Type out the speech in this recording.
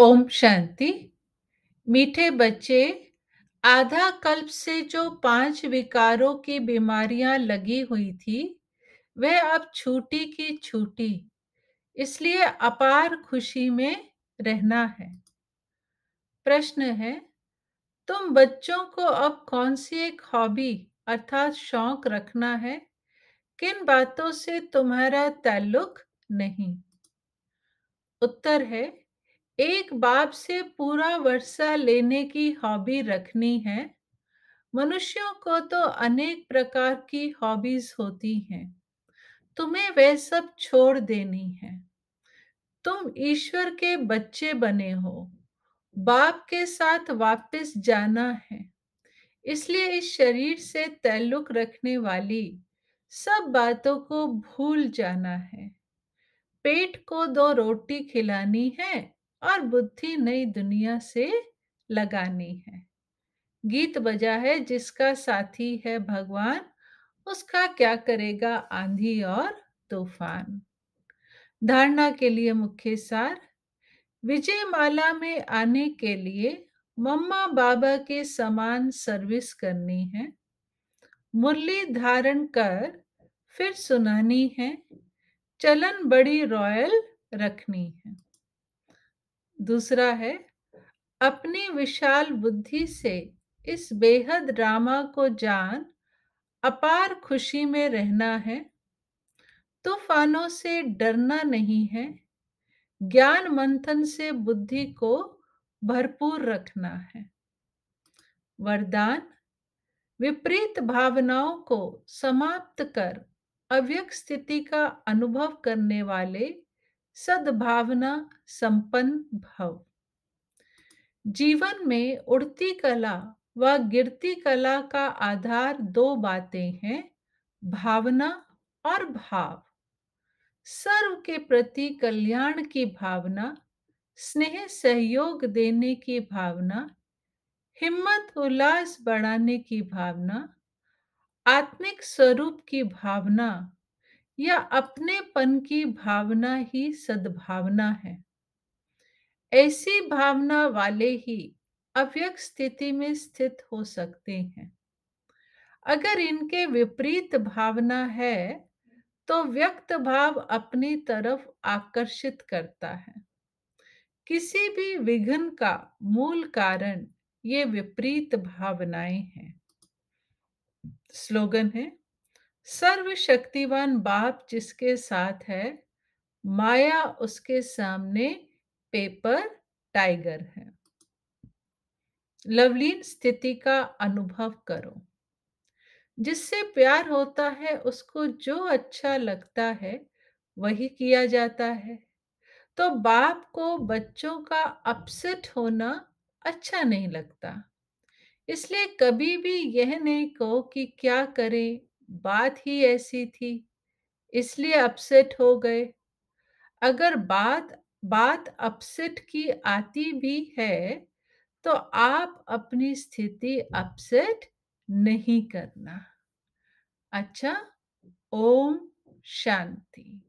ओम शांति मीठे बच्चे आधा कल्प से जो पांच विकारों की बीमारियां लगी हुई थी वह अब छूटी की छूटी इसलिए अपार खुशी में रहना है प्रश्न है तुम बच्चों को अब कौन सी एक हॉबी अर्थात शौक रखना है किन बातों से तुम्हारा ताल्लुक नहीं उत्तर है एक बाप से पूरा वर्षा लेने की हॉबी रखनी है मनुष्यों को तो अनेक प्रकार की हॉबीज होती हैं तुम्हें वह सब छोड़ देनी है तुम ईश्वर के बच्चे बने हो बाप के साथ वापस जाना है इसलिए इस शरीर से ताल्लुक रखने वाली सब बातों को भूल जाना है पेट को दो रोटी खिलानी है और बुद्धि नई दुनिया से लगानी है गीत बजा है जिसका साथी है भगवान उसका क्या करेगा आंधी और तूफान धारणा के लिए मुख्य सार विजय माला में आने के लिए मम्मा बाबा के समान सर्विस करनी है मुरली धारण कर फिर सुनानी है चलन बड़ी रॉयल रखनी है दूसरा है अपनी विशाल बुद्धि से इस बेहद ड्रामा को जान अपार खुशी में रहना है तूफानों से डरना नहीं है ज्ञान मंथन से बुद्धि को भरपूर रखना है वरदान विपरीत भावनाओं को समाप्त कर अव्यक्त स्थिति का अनुभव करने वाले सद्भावना संपन्न भव जीवन में उड़ती कला व गिरती कला का आधार दो बातें हैं भावना और भाव सर्व के प्रति कल्याण की भावना स्नेह सहयोग देने की भावना हिम्मत उल्लास बढ़ाने की भावना आत्मिक स्वरूप की भावना या अपनेपन की भावना ही सद्भावना है ऐसी भावना वाले ही अव्यक्त स्थिति में स्थित हो सकते हैं अगर इनके विपरीत भावना है तो व्यक्त भाव अपनी तरफ आकर्षित करता है किसी भी विघ्न का मूल कारण ये विपरीत भावनाएं हैं स्लोगन है सर्वशक्तिवान बाप जिसके साथ है माया उसके सामने पेपर टाइगर है लवलीन स्थिति का अनुभव करो जिससे प्यार होता है उसको जो अच्छा लगता है वही किया जाता है तो बाप को बच्चों का अपसेट होना अच्छा नहीं लगता इसलिए कभी भी यह नहीं कहो कि क्या करें बात ही ऐसी थी इसलिए अपसेट हो गए अगर बात बात अपसेट की आती भी है तो आप अपनी स्थिति अपसेट नहीं करना अच्छा ओम शांति